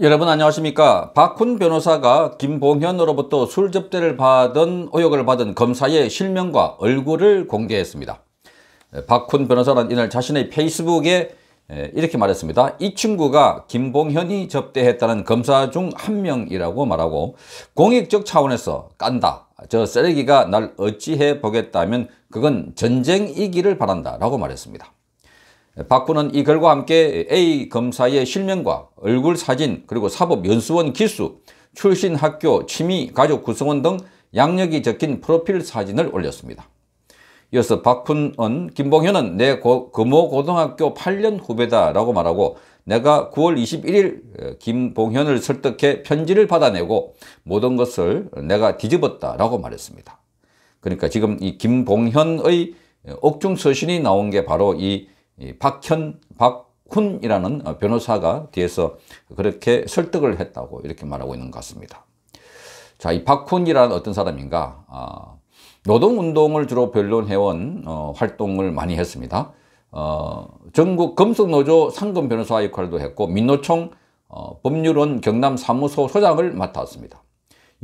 여러분 안녕하십니까 박훈 변호사가 김봉현으로부터 술 접대를 받은 의혹을 받은 검사의 실명과 얼굴을 공개했습니다 박훈 변호사는 이날 자신의 페이스북에 이렇게 말했습니다 이 친구가 김봉현이 접대했다는 검사 중 한 명이라고 말하고 공익적 차원에서 깐다 저 쓰레기가 날 어찌해 보겠다면 그건 전쟁이기를 바란다 라고 말했습니다 박부는 이 글과 함께 A 검사의 실명과 얼굴 사진 그리고 사법 연수원 기수, 출신 학교, 취미, 가족 구성원 등 양력이 적힌 프로필 사진을 올렸습니다. 이어서 박훈은 김봉현은 내 고, 금호고등학교 8년 후배다 라고 말하고 내가 9월 21일 어, 김봉현을 설득해 편지를 받아내고 모든 것을 내가 뒤집었다 라고 말했습니다. 그러니까 지금 이 김봉현의 어, 옥중 서신이 나온 게 바로 이 박현, 박훈이라는 어, 변호사가 뒤에서 그렇게 설득을 했다고 이렇게 말하고 있는 것 같습니다. 자, 이 박훈이라는 어떤 사람인가? 아, 노동운동을 주로 변론해온 어, 활동을 많이 했습니다. 어, 전국 금속노조 상금 변호사 역할도 했고 민노총 어, 법률원 경남 사무소 소장을 맡았습니다.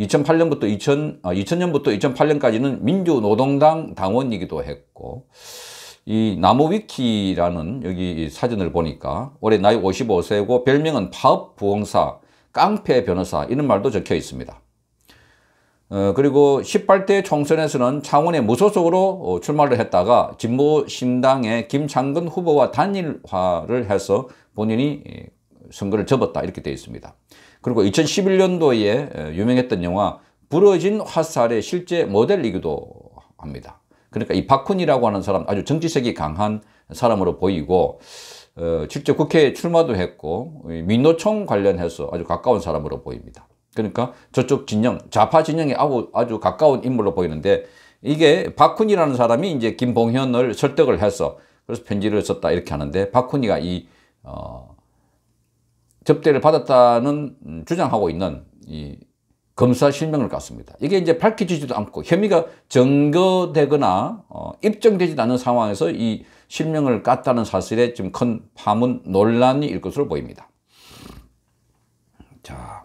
2008년부터 2000, 어, 2000년부터 2008년까지는 민주노동당 당원이기도 했고 이 나무위키라는 여기 사진을 보니까 올해 나이 55세고 별명은 파업부흥사, 깡패 변호사 이런 말도 적혀 있습니다. 어, 그리고 18대 총선에서는 창원에 무소속으로 어, 출마를 했다가 진보신당의 김창근 후보와 단일화를 해서 본인이 선거를 접었다 이렇게 되어 있습니다. 그리고 2011년도에 어, 유명했던 영화 부러진 화살의 실제 모델이기도 합니다. 그러니까 이 박훈이라고 하는 사람 아주 정치색이 강한 사람으로 보이고 어, 실제 국회에 출마도 했고 민노총 관련해서 아주 가까운 사람으로 보입니다. 그러니까 저쪽 진영 좌파 진영에 아주, 아주 가까운 인물로 보이는데 이게 박훈이라는 사람이 이제 김봉현을 설득을 해서 그래서 편지를 썼다 이렇게 하는데 박훈이가 이 어, 접대를 받았다는 음, 주장하고 있는 이 검사 실명을 갖습니다. 이게 이제 밝혀지지도 않고 혐의가 증거되거나 어, 입증되지 않은 상황에서 이 실명을 깠다는 사실에 좀 큰 파문 논란이 일 것으로 보입니다. 자,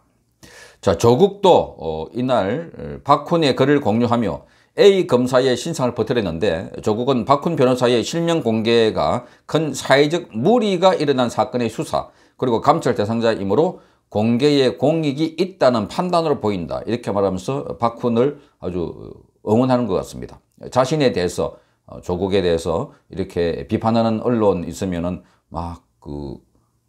자 조국도 어, 이날 어, 박훈의 글을 공유하며 A 검사의 신상을 퍼뜨렸는데 조국은 박훈 변호사의 실명 공개가 큰 사회적 무리가 일어난 사건의 수사 그리고 감찰 대상자이므로 공개의 공익이 있다는 판단으로 보인다. 이렇게 말하면서 박훈을 아주 응원하는 것 같습니다. 자신에 대해서 어, 조국에 대해서 이렇게 비판하는 언론 있으면은 막그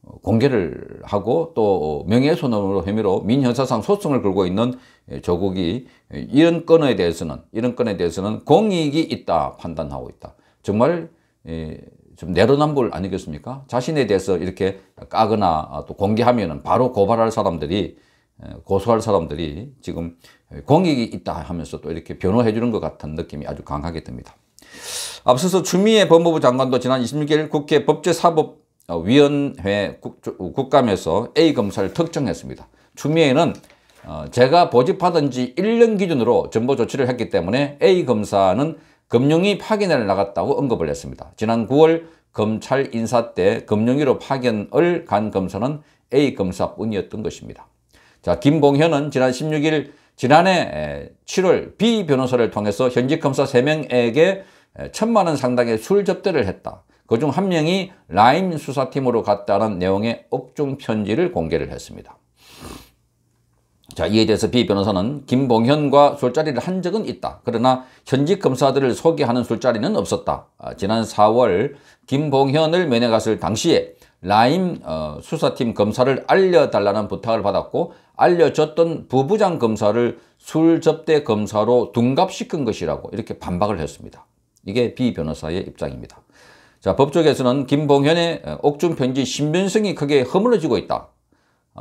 어, 공개를 하고 또 명예훼손으로 혐의로 민현사상 소송을 걸고 있는 예, 조국이 이런 건에 대해서는 이런 건에 대해서는 공익이 있다 판단하고 있다. 정말 예, 좀 내로남불 아니겠습니까? 자신에 대해서 이렇게 까거나 아, 또 공개하면은 바로 고발할 사람들이 고소할 사람들이 지금 공익이 있다 하면서 또 이렇게 변호해 주는 것 같은 느낌이 아주 강하게 듭니다. 앞서서 추미애 법무부 장관도 지난 26일 국회 법제사법위원회 국감에서 A 검사를 특정했습니다. 추미애는 어, 제가 보집하던 지 1년 기준으로 정보 조치를 했기 때문에 A 검사는 금융위 파견을 나갔다고 언급을 했습니다. 지난 9월 검찰 인사 때 금융위로 파견을 간 검사는 A 검사뿐이었던 것입니다. 자, 김봉현은 지난 16일 지난해 7월 B 변호사를 통해서 현직 검사 3명에게 천만 원 상당의 술 접대를 했다. 그중 한 명이 라임 수사팀으로 갔다는 내용의 업종 편지를 공개를 했습니다. 자, 이에 대해서 비 변호사는 김봉현과 술자리를 한 적은 있다. 그러나 현직 검사들을 소개하는 술자리는 없었다. 아, 지난 4월 김봉현을 면회 갔을 당시에 라임 어, 수사팀 검사를 알려달라는 부탁을 받았고 알려줬던 부부장 검사를 술 접대 검사로 둔갑시킨 것이라고 이렇게 반박을 했습니다. 이게 비 변호사의 입장입니다. 자, 법조계에서는 김봉현의 어, 옥중 편지 신변성이 크게 허물어지고 있다.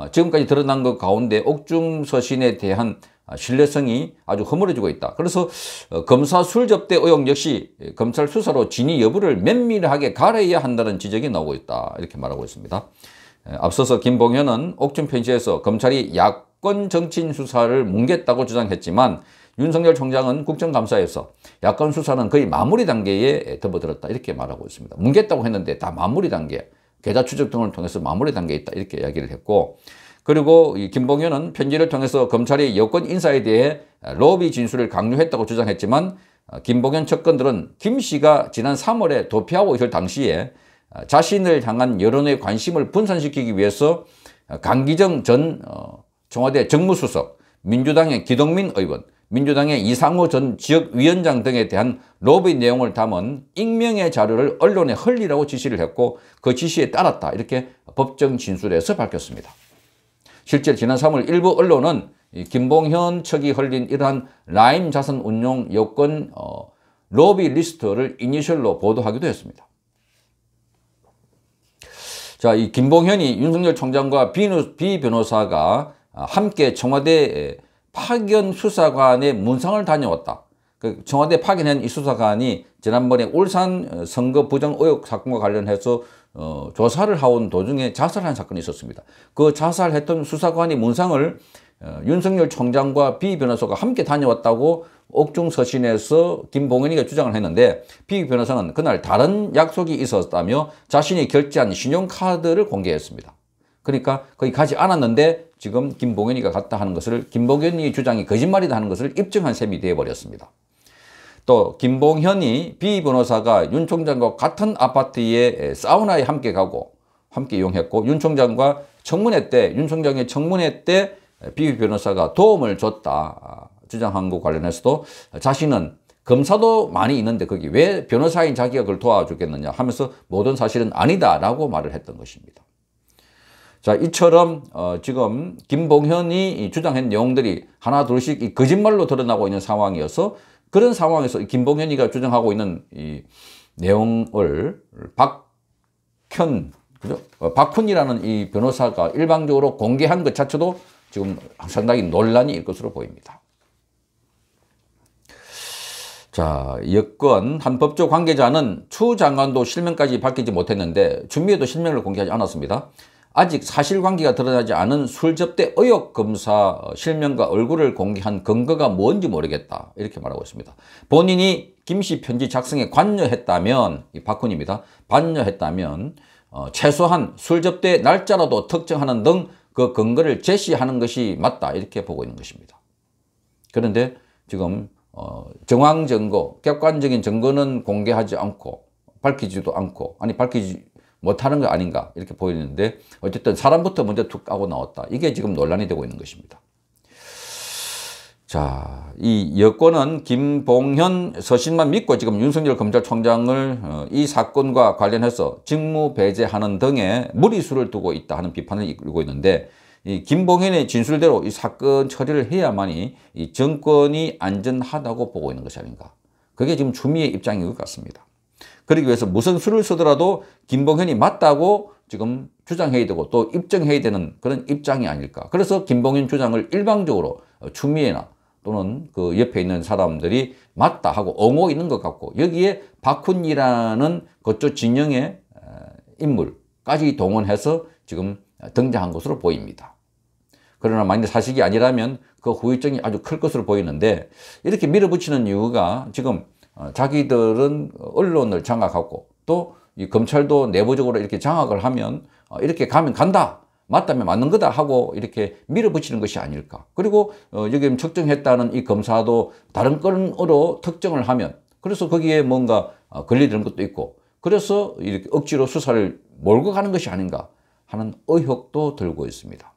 아, 지금까지 드러난 것 가운데 옥중 서신에 대한 아, 신뢰성이 아주 허물어지고 있다. 그래서 어, 검사 술접대 의혹 역시 검찰 수사로 진위 여부를 면밀하게 가려야 한다는 지적이 나오고 있다. 이렇게 말하고 있습니다. 앞서서 김봉현은 옥중편지에서 검찰이 야권 정치인 수사를 뭉갰다고 주장했지만 윤석열 총장은 국정감사에서 야권 수사는 거의 마무리 단계에 접어들었다 이렇게 말하고 있습니다. 뭉갰다고 했는데 다 마무리 단계 계좌 추적 등을 통해서 마무리 단계에 있다 이렇게 이야기를 했고 그리고 김봉현은 편지를 통해서 검찰이 여권 인사에 대해 로비 진술을 강요했다고 주장했지만 어, 김봉현 측근들은 김 씨가 지난 3월에 도피하고 있을 당시에 어, 자신을 향한 여론의 관심을 분산시키기 위해서 어, 강기정 전 청와대 정무수석, 민주당의 기동민 의원, 민주당의 이상호 전 지역위원장 등에 대한 로비 내용을 담은 익명의 자료를 언론에 흘리라고 지시를 했고 그 지시에 따랐다 이렇게 법정 진술에서 밝혔습니다. 실제 지난 3월 일부 언론은 김봉현 측이 흘린 이러한 라임 자선 운용 여건 어, 로비 리스트를 이니셜로 보도하기도 했습니다. 자, 이 김봉현이 윤석열 총장과 비, 비 변호사가 함께 청와대 에 파견 수사관의 문상을 다녀왔다. 그 청와대 파견한 이 수사관이 지난번에 울산 선거 부정 의혹 사건과 관련해서 어, 조사를 하온 도중에 자살한 사건이 있었습니다. 그 자살했던 수사관이 문상을 어, 윤석열 총장과 비 변호사가 함께 다녀왔다고 옥중서신에서 김봉현이가 주장을 했는데 비 변호사는 그날 다른 약속이 있었다며 자신이 결제한 신용카드를 공개했습니다. 그러니까 거기 가지 않았는데 지금 김봉현이가 갔다 하는 것을 김봉현이 주장이 거짓말이다 하는 것을 입증한 셈이 되어버렸습니다. 또 김봉현이 비 변호사가 윤 총장과 같은 아파트에 사우나에 함께 가고 함께 이용했고 윤 총장과 청문회 때윤 총장의 청문회 때비 변호사가 도움을 줬다 아, 주장한 것 관련해서도 자신은 검사도 많이 있는데 거기 왜 변호사인 자격을 도와주겠느냐 하면서 모든 사실은 아니다라고 말을 했던 것입니다. 자, 이처럼 어, 지금 김봉현이 주장한 내용들이 하나 둘씩 이 거짓말로 드러나고 있는 상황이어서 그런 상황에서 김봉현이가 주장하고 있는 이 내용을 박현 그죠? 어, 박훈이라는 이 변호사가 일방적으로 공개한 것 자체도 지금 상당히 논란이 일 것으로 보입니다. 자, 여권 한법조 관계자는 추 장관도 실명까지 밝히지 못했는데 준비에도 실명을 공개하지 않았습니다. 아직 사실관계가 드러나지 않은 술 접대 의혹 검사 실명과 얼굴을 공개한 근거가 뭔지 모르겠다 이렇게 말하고 있습니다. 본인이 김씨 편지 작성에 관여했다면 이 박훈입니다. 관여했다면 어, 최소한 술 접대 날짜라도 특정하는 등 그 근거를 제시하는 것이 맞다 이렇게 보고 있는 것입니다. 그런데 지금 어, 정황 증거, 객관적인 증거는 공개하지 않고 밝히지도 않고 아니 밝히지 못하는 거 아닌가 이렇게 보이는데 어쨌든 사람부터 먼저 툭 하고 나왔다. 이게 지금 논란이 되고 있는 것입니다. 자, 이 여권은 김봉현 서신만 믿고 지금 윤석열 검찰총장을 어, 이 사건과 관련해서 직무 배제하는 등의 무리수를 두고 있다 하는 비판을 이끌고 있는데 이 김봉현의 진술대로 이 사건 처리를 해야만이 이 정권이 안전하다고 보고 있는 것이 아닌가. 그게 지금 주미의 입장인 것 같습니다. 그러기 위해서 무슨 수를 쓰더라도 김봉현이 맞다고 지금 주장해야 되고 또 입증해야 되는 그런 입장이 아닐까. 그래서 김봉현 주장을 일방적으로 추미애나 또는 그 옆에 있는 사람들이 맞다 하고 엉호 있는 것 같고 여기에 박훈이라는 그쪽 진영의 인물까지 동원해서 지금 등장한 것으로 보입니다. 그러나 만약 사실이 아니라면 그 후유증이 아주 클 것으로 보이는데 이렇게 밀어붙이는 이유가 지금 어, 자기들은 언론을 장악하고 또 이 검찰도 내부적으로 이렇게 장악을 하면 어, 이렇게 가면 간다. 맞다면 맞는 거다 하고 이렇게 밀어붙이는 것이 아닐까. 그리고 어, 여기 측정했다는 이 검사도 다른 건으로 특정을 하면 그래서 거기에 뭔가 걸리는 것도 있고 그래서 이렇게 억지로 수사를 몰고 가는 것이 아닌가 하는 의혹도 들고 있습니다.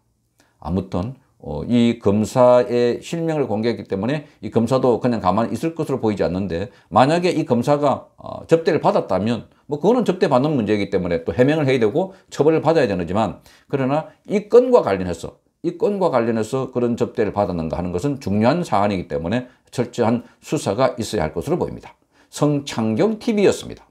아무튼 어, 이 검사의 실명을 공개했기 때문에 이 검사도 그냥 가만히 있을 것으로 보이지 않는데 만약에 이 검사가 어, 접대를 받았다면 뭐 그거는 접대받는 문제이기 때문에 또 해명을 해야 되고 처벌을 받아야 되지만 그러나 이 건과 관련해서 이 건과 관련해서 그런 접대를 받았는가 하는 것은 중요한 사안이기 때문에 철저한 수사가 있어야 할 것으로 보입니다. 성창경 TV였습니다.